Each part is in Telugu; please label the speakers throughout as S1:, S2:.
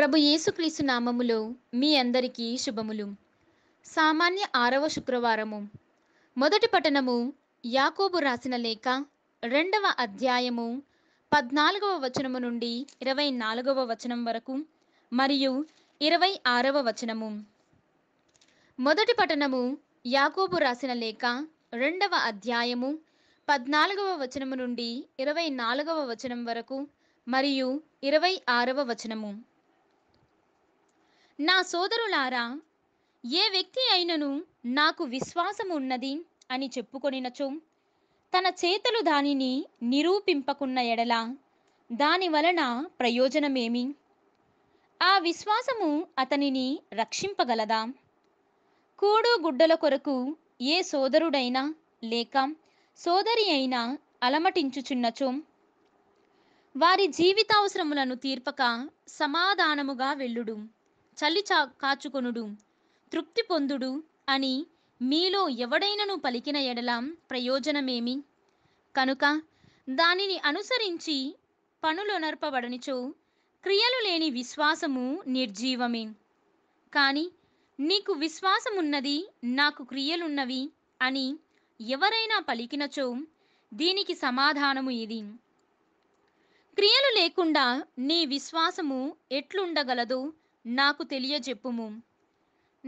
S1: ప్రభు యేసుక్రీస్తు నామములో మీ అందరికీ శుభములు సామాన్య ఆరవ శుక్రవారము మొదటి పట్టణము యాకోబు రాసిన లేఖ రెండవ అధ్యాయము పద్నాలుగవ వచనము నుండి ఇరవై నాలుగవ వచనం వరకు మరియు ఇరవై ఆరవ వచనము మొదటి పట్టణము యాకోబు రాసిన లేఖ రెండవ అధ్యాయము పద్నాలుగవ వచనము నుండి ఇరవై నాలుగవ వచనం వరకు మరియు ఇరవై ఆరవ వచనము నా సోదరులారా ఏ వ్యక్తి అయినను నాకు విశ్వాసము ఉన్నది అని చెప్పుకొనినచో తన చేతలు దానిని నిరూపింపకున్న ఎడల దాని వలన ప్రయోజనమేమి ఆ విశ్వాసము అతనిని రక్షింపగలదా కూడు గుడ్డల కొరకు ఏ సోదరుడైనా లేక సోదరి అయినా అలమటించుచున్నచో వారి జీవితావసరములను తీర్పక సమాధానముగా వెళ్ళుడు చలి చా కాచుకొనుడు తృప్తి పొందుడు అని మీలో ఎవడైనను పలికిన ఎడలాం ప్రయోజనమేమి కనుక దానిని అనుసరించి నర్పబడనిచో క్రియలు లేని విశ్వాసము నిర్జీవమే కానీ నీకు విశ్వాసమున్నది నాకు క్రియలున్నవి అని ఎవరైనా పలికినచో దీనికి సమాధానము ఇది క్రియలు లేకుండా నీ విశ్వాసము ఎట్లుండగలదు నాకు తెలియజెప్పుము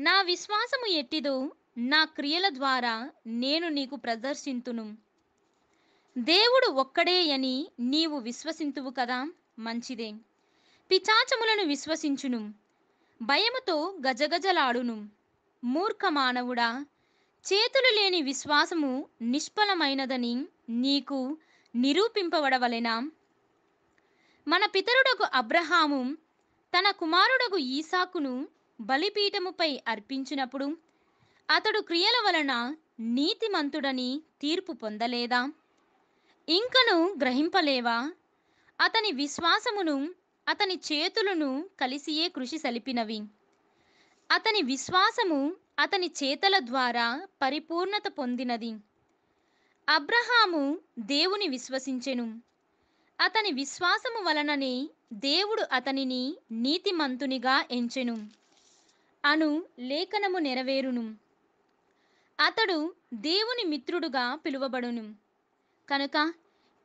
S1: నా విశ్వాసము ఎట్టిదో నా క్రియల ద్వారా నేను నీకు ప్రదర్శింతును దేవుడు ఒక్కడే అని నీవు విశ్వసింతువు కదా మంచిదే పిచాచములను విశ్వసించును భయముతో గజగజలాడును మూర్ఖ మానవుడా చేతులు లేని విశ్వాసము నిష్ఫలమైనదని నీకు నిరూపింపబడవలెనా మన పితరుడకు అబ్రహాము తన కుమారుడగు ఈసాకును బలిపీఠముపై అర్పించినప్పుడు అతడు క్రియల వలన నీతిమంతుడని తీర్పు పొందలేదా ఇంకను గ్రహింపలేవా అతని విశ్వాసమును అతని చేతులను కలిసియే కృషి సలిపినవి అతని విశ్వాసము అతని చేతల ద్వారా పరిపూర్ణత పొందినది అబ్రహాము దేవుని విశ్వసించెను అతని విశ్వాసము వలననే దేవుడు అతనిని నీతిమంతునిగా ఎంచెను అను లేఖనము నెరవేరును అతడు దేవుని మిత్రుడుగా పిలువబడును కనుక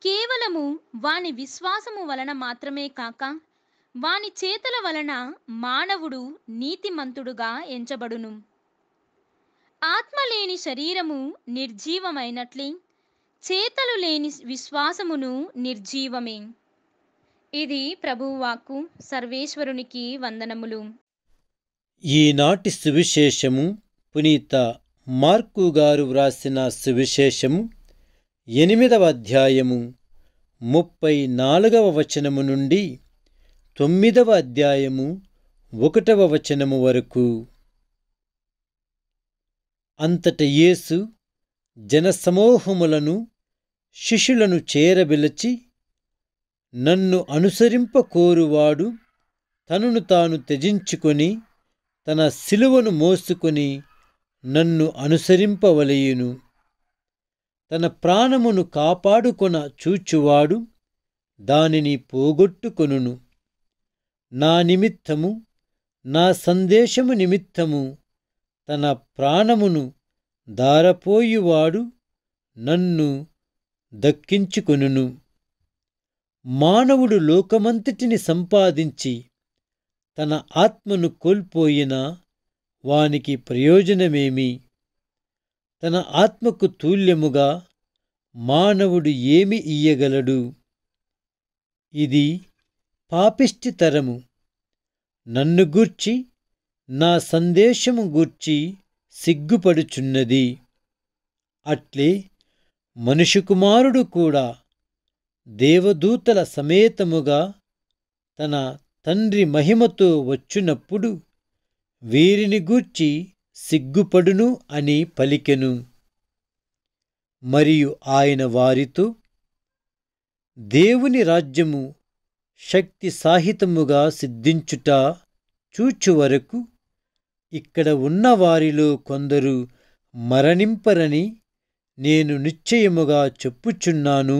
S1: కేవలము వాని విశ్వాసము వలన మాత్రమే కాక వాని చేతల వలన మానవుడు నీతిమంతుడుగా ఎంచబడును ఆత్మ లేని శరీరము నిర్జీవమైనట్లే చేతలు లేని విశ్వాసమును నిర్జీవమే ఇది ప్రభువాకు సర్వేశ్వరునికి వందనములు
S2: ఈనాటి సువిశేషము పునీత మార్కు గారు వ్రాసిన సువిశేషము ఎనిమిదవ అధ్యాయము ముప్పై నాలుగవ వచనము నుండి తొమ్మిదవ అధ్యాయము ఒకటవ వచనము వరకు అంతట యేసు జనసమూహములను శిష్యులను చేరబిలచి నన్ను అనుసరింప కోరువాడు తనను తాను త్యజించుకొని తన శిలువను మోసుకొని నన్ను అనుసరింపవలయును తన ప్రాణమును కాపాడుకొన చూచువాడు దానిని పోగొట్టుకొనును నా నిమిత్తము నా సందేశము నిమిత్తము తన ప్రాణమును దారపోయువాడు నన్ను దక్కించుకొనును మానవుడు లోకమంతటిని సంపాదించి తన ఆత్మను కోల్పోయినా వానికి ప్రయోజనమేమి తన ఆత్మకు తూల్యముగా మానవుడు ఏమి ఇయ్యగలడు ఇది పాపిష్టితరము నన్ను గూర్చి నా సందేశము గూర్చి సిగ్గుపడుచున్నది అట్లే మనుషుకుమారుడు కూడా దేవదూతల సమేతముగా తన తండ్రి మహిమతో వచ్చునప్పుడు వీరిని గూర్చి సిగ్గుపడును అని పలికెను మరియు ఆయన వారితో దేవుని రాజ్యము శక్తి సాహితముగా సిద్ధించుట చూచు వరకు ఇక్కడ ఉన్నవారిలో కొందరు మరణింపరని నేను నిశ్చయముగా చెప్పుచున్నాను